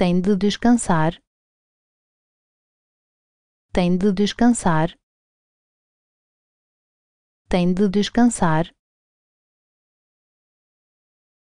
tem de descansar, tem de descansar, tem de descansar.